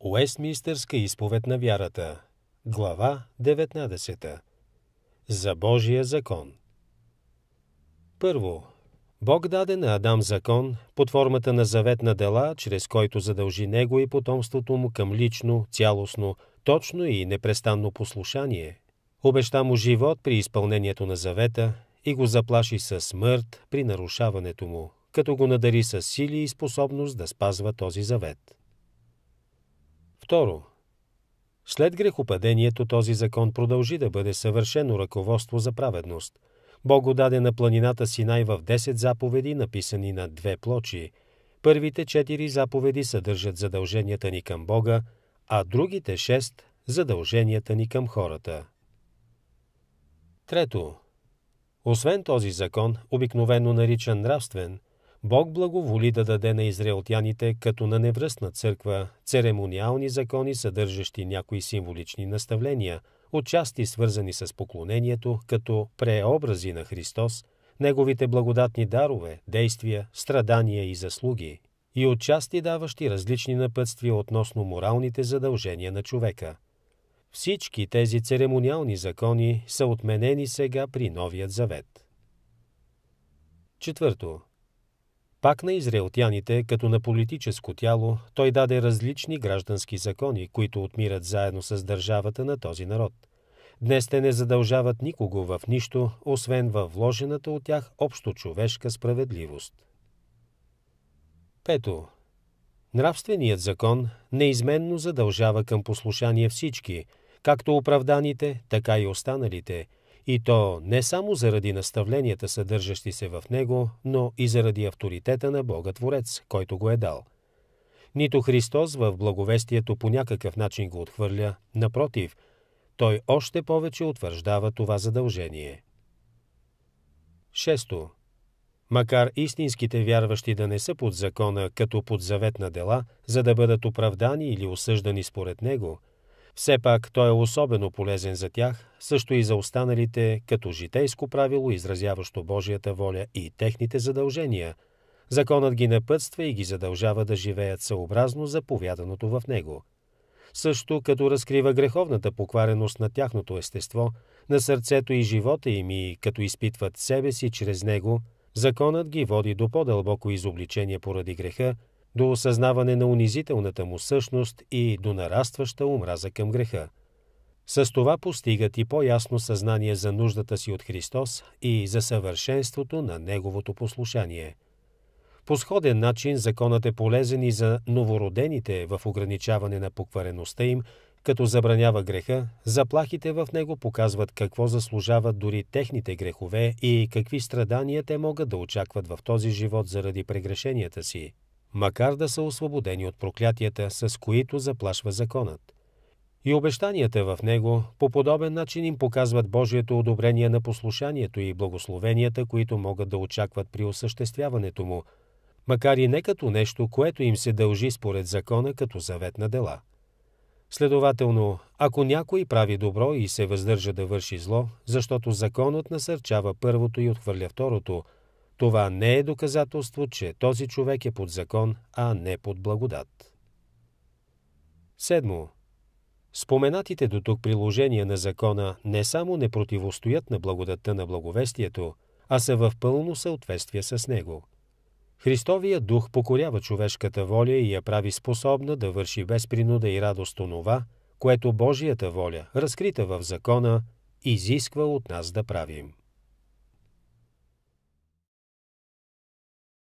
Уестминстърска изповед на вярата. Глава 19. За Божия закон. Първо, Бог даде на Адам закон под формата на завет на дела, чрез който задължи него и потомството му към лично, цялостно, точно и непрестанно послушание. Обеща му живот при изпълнението на завета и го заплаши със смърт при нарушаването му, като го надари с сили и способност да спазва този завет. Второ, след грехопадението този закон продължи да бъде съвършено ръководство за праведност. Бог го даде на планината Синай в 10 заповеди, написани на две плочи. Първите четири заповеди съдържат задълженията ни към Бога, а другите шест – задълженията ни към хората. Трето, освен този закон, обикновено наричан нравствен, Бог благоволи да даде на израелтяните като на невръстна църква церемониални закони, съдържащи някои символични наставления, отчасти свързани с поклонението като преобрази на Христос, Неговите благодатни дарове, действия, страдания и заслуги, и отчасти даващи различни напътствия относно моралните задължения на човека. Всички тези церемониални закони са отменени сега при Новият завет. Четвърто, пак на израелтяните, като на политическо тяло, той даде различни граждански закони, които отмират заедно с държавата на този народ. Днес те не задължават никого в нищо, освен във вложената от тях общо човешка справедливост. Пето. Нравственият закон неизменно задължава към послушание всички, както оправданите, така и останалите – и то не само заради наставленията, съдържащи се в него, но и заради авторитета на Бога Творец, който го е дал. Нито Христос в благовестието по някакъв начин го отхвърля, напротив, той още повече утвърждава това задължение. Шесто. Макар истинските вярващи да не са под закона като под завет на дела, за да бъдат оправдани или осъждани според него, все пак той е особено полезен за тях, също и за останалите, като житейско правило, изразяващо Божията воля и техните задължения. Законът ги напътства и ги задължава да живеят съобразно заповяданото в него. Също като разкрива греховната поквареност на тяхното естество, на сърцето и живота им и като изпитват себе си чрез него, законът ги води до по-дълбоко изобличение поради греха до осъзнаване на унизителната му същност и до нарастваща омраза към греха. С това постигат и по-ясно съзнание за нуждата си от Христос и за съвършенството на Неговото послушание. По сходен начин законът е полезен и за новородените в ограничаване на поквареността им, като забранява греха, заплахите в него показват какво заслужават дори техните грехове и какви страдания те могат да очакват в този живот заради прегрешенията си макар да са освободени от проклятията, с които заплашва законът. И обещанията в него по подобен начин им показват Божието одобрение на послушанието и благословенията, които могат да очакват при осъществяването му, макар и не като нещо, което им се дължи според закона като завет на дела. Следователно, ако някой прави добро и се въздържа да върши зло, защото законът насърчава първото и отхвърля второто – това не е доказателство, че този човек е под закон, а не под благодат. Седмо. Споменатите до тук приложения на закона не само не противостоят на благодатта на благовестието, а са в пълно съответствие с него. Христовия дух покорява човешката воля и я прави способна да върши без принуда и радост онова, което Божията воля, разкрита в закона, изисква от нас да правим.